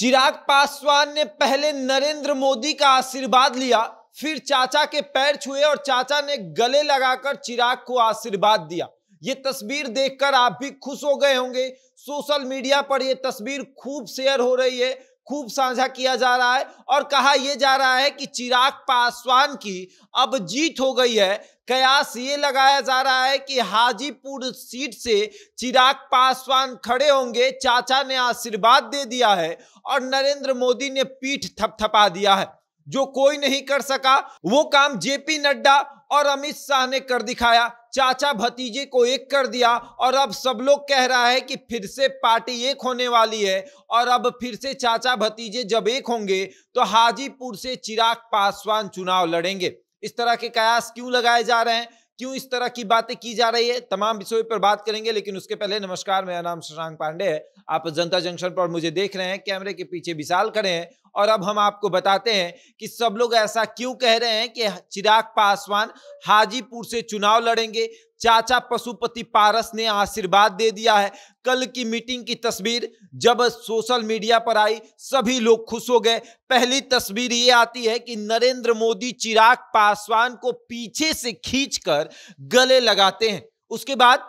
चिराग पासवान ने पहले नरेंद्र मोदी का आशीर्वाद लिया फिर चाचा के पैर छुए और चाचा ने गले लगाकर चिराग को आशीर्वाद दिया ये तस्वीर देखकर आप भी खुश हो गए होंगे सोशल मीडिया पर यह तस्वीर खूब शेयर हो रही है खूब साझा किया जा रहा है और कहा यह जा रहा है कि चिराग पासवान की अब जीत हो गई है कयास ये लगाया जा रहा है कि हाजीपुर सीट से चिराग पासवान खड़े होंगे चाचा ने आशीर्वाद दे दिया है और नरेंद्र मोदी ने पीठ थपथपा दिया है जो कोई नहीं कर सका वो काम जेपी नड्डा और अमित शाह ने कर दिखाया चाचा भतीजे को एक कर दिया और अब सब लोग कह रहा है कि फिर से पार्टी एक होने वाली है और अब फिर से चाचा भतीजे जब एक होंगे तो हाजीपुर से चिराग पासवान चुनाव लड़ेंगे इस तरह के कयास क्यों लगाए जा रहे हैं क्यों इस तरह की बातें की जा रही है तमाम विषयों पर बात करेंगे लेकिन उसके पहले नमस्कार मेरा नाम शशांक पांडे है आप जनता जंक्शन पर मुझे देख रहे हैं कैमरे के पीछे विशाल खड़े हैं और अब हम आपको बताते हैं कि सब लोग ऐसा क्यों कह रहे हैं कि चिराग पासवान हाजीपुर से चुनाव लड़ेंगे चाचा पशुपति पारस ने आशीर्वाद दे दिया है कल की मीटिंग की तस्वीर जब सोशल मीडिया पर आई सभी लोग खुश हो गए पहली तस्वीर ये आती है कि नरेंद्र मोदी चिराग पासवान को पीछे से खींचकर गले लगाते हैं उसके बाद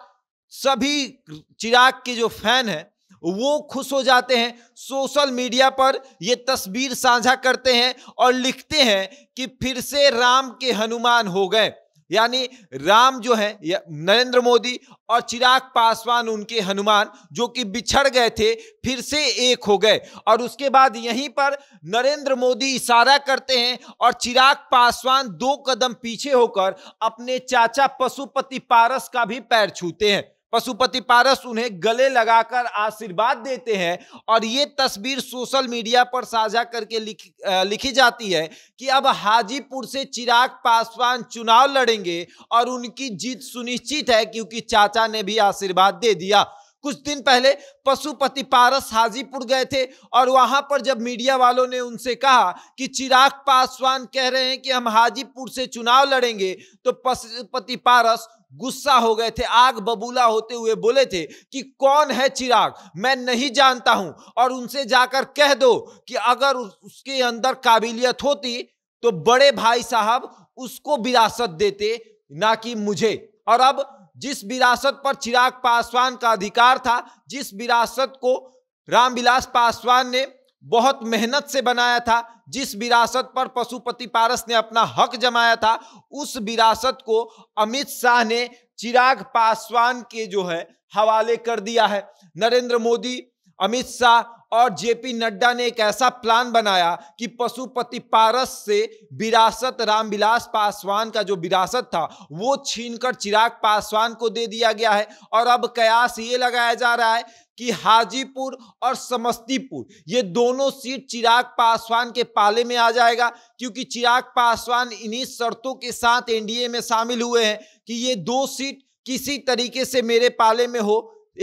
सभी चिराग के जो फैन हैं वो खुश हो जाते हैं सोशल मीडिया पर ये तस्वीर साझा करते हैं और लिखते हैं कि फिर से राम के हनुमान हो गए यानी राम जो है नरेंद्र मोदी और चिराग पासवान उनके हनुमान जो कि बिछड़ गए थे फिर से एक हो गए और उसके बाद यहीं पर नरेंद्र मोदी इशारा करते हैं और चिराग पासवान दो कदम पीछे होकर अपने चाचा पशुपति पारस का भी पैर छूते हैं पशुपति पारस उन्हें गले लगाकर आशीर्वाद देते हैं और ये तस्वीर सोशल मीडिया पर साझा करके लिख, लिखी जाती है कि अब हाजीपुर से चिराग पासवान चुनाव लड़ेंगे और उनकी जीत सुनिश्चित है क्योंकि चाचा ने भी आशीर्वाद दे दिया कुछ दिन पहले पशुपति पारस हाजीपुर गए थे और वहां पर जब मीडिया वालों ने उनसे कहा कि चिराग पासवान कह रहे हैं कि हम हाजीपुर से चुनाव लड़ेंगे तो पशुपति पारस गुस्सा हो गए थे आग बबूला होते हुए बोले थे कि कौन है चिराग मैं नहीं जानता हूं और उनसे जाकर कह दो कि अगर उसके अंदर काबिलियत होती तो बड़े भाई साहब उसको विरासत देते ना कि मुझे और अब जिस विरासत पर चिराग पासवान का अधिकार था जिस विरासत को रामविलास पासवान ने बहुत मेहनत से बनाया था जिस विरासत पर पशुपति पारस ने अपना हक जमाया था उस विरासत को अमित शाह ने चिराग पासवान के जो है हवाले कर दिया है नरेंद्र मोदी अमित शाह और जेपी नड्डा ने एक ऐसा प्लान बनाया कि पशुपति पारस से विरासत रामविलास पासवान का जो विरासत था वो छीनकर चिराग पासवान को दे दिया गया है और अब कयास ये लगाया जा रहा है कि हाजीपुर और समस्तीपुर ये दोनों सीट चिराग पासवान के पाले में आ जाएगा क्योंकि चिराग पासवान इन्हीं शर्तों के साथ एनडीए में शामिल हुए हैं कि ये दो सीट किसी तरीके से मेरे पाले में हो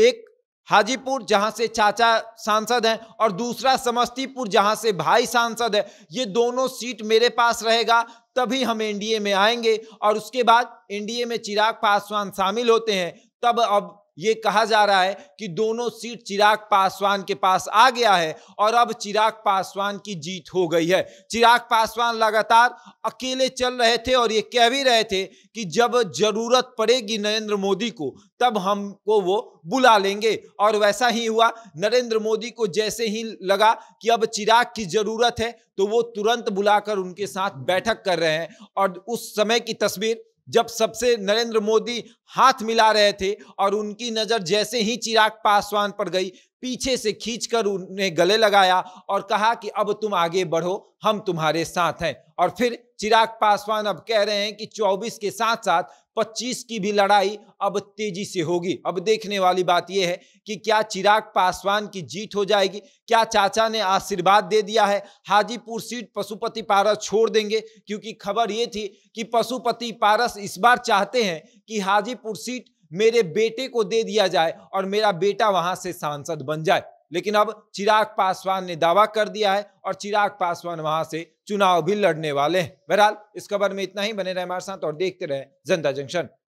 एक हाजीपुर जहां से चाचा सांसद हैं और दूसरा समस्तीपुर जहां से भाई सांसद है ये दोनों सीट मेरे पास रहेगा तभी हम एनडीए में आएंगे और उसके बाद एनडीए में चिराग पासवान शामिल होते हैं तब अब ये कहा जा रहा है कि दोनों सीट चिराग पासवान के पास आ गया है और अब चिराग पासवान की जीत हो गई है चिराग पासवान लगातार अकेले चल रहे थे और ये कह भी रहे थे कि जब जरूरत पड़ेगी नरेंद्र मोदी को तब हमको वो बुला लेंगे और वैसा ही हुआ नरेंद्र मोदी को जैसे ही लगा कि अब चिराग की जरूरत है तो वो तुरंत बुलाकर उनके साथ बैठक कर रहे हैं और उस समय की तस्वीर जब सबसे नरेंद्र मोदी हाथ मिला रहे थे और उनकी नज़र जैसे ही चिराग पासवान पर गई पीछे से खींचकर उन्हें गले लगाया और कहा कि अब तुम आगे बढ़ो हम तुम्हारे साथ हैं और फिर चिराग पासवान अब कह रहे हैं कि 24 के साथ साथ 25 की भी लड़ाई अब तेजी से होगी अब देखने वाली बात यह है कि क्या चिराग पासवान की जीत हो जाएगी क्या चाचा ने आशीर्वाद दे दिया है हाजीपुर सीट पशुपति पारस छोड़ देंगे क्योंकि खबर ये थी कि पशुपति पारस इस बार चाहते हैं कि हाजीपुर सीट मेरे बेटे को दे दिया जाए और मेरा बेटा वहां से सांसद बन जाए लेकिन अब चिराग पासवान ने दावा कर दिया है और चिराग पासवान वहां से चुनाव भी लड़ने वाले हैं बहरहाल इस खबर में इतना ही बने रहे हमारे साथ और देखते रहे जनता जंक्शन